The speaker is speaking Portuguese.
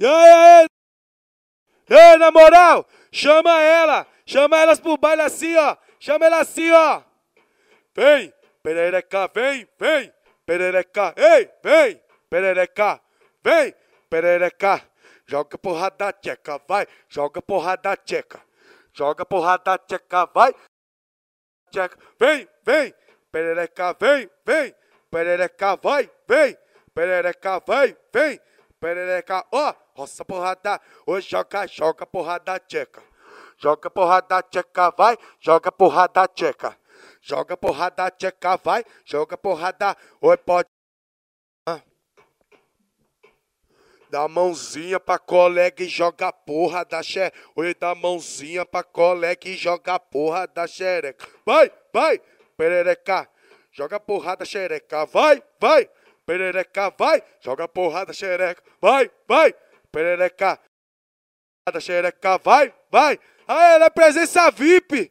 E aí, ei, na moral, chama ela. Chama elas pro baile assim, ó. Chama ela assim, ó. Vem, perereca, vem, vem. Perereca, ei, vem. Perereca, vem. Perereca, joga porrada tcheca, vai. Joga porrada tcheca. Joga porrada tcheca, vai. Tcheca, vem, vem. Perereca, vem, vem. Perereca, vai, vem. Perereca, vai, vem perereca, ó, oh, roça porrada, hoje joga joga, joga porrada tcheca. Joga porrada tcheca, vai, joga porrada tcheca. Joga porrada tcheca, vai, joga porrada, oi pode. Dá mãozinha pra colega e joga porra da xereca. Oi, dá mãozinha pra colega e joga porra da xereca. Vai, vai, perereca. Joga porrada xereca. Vai, vai, perereca, vai, joga porrada, xereca, vai, vai, perereca, porrada, xereca, vai, vai. Ah, ela é presença VIP.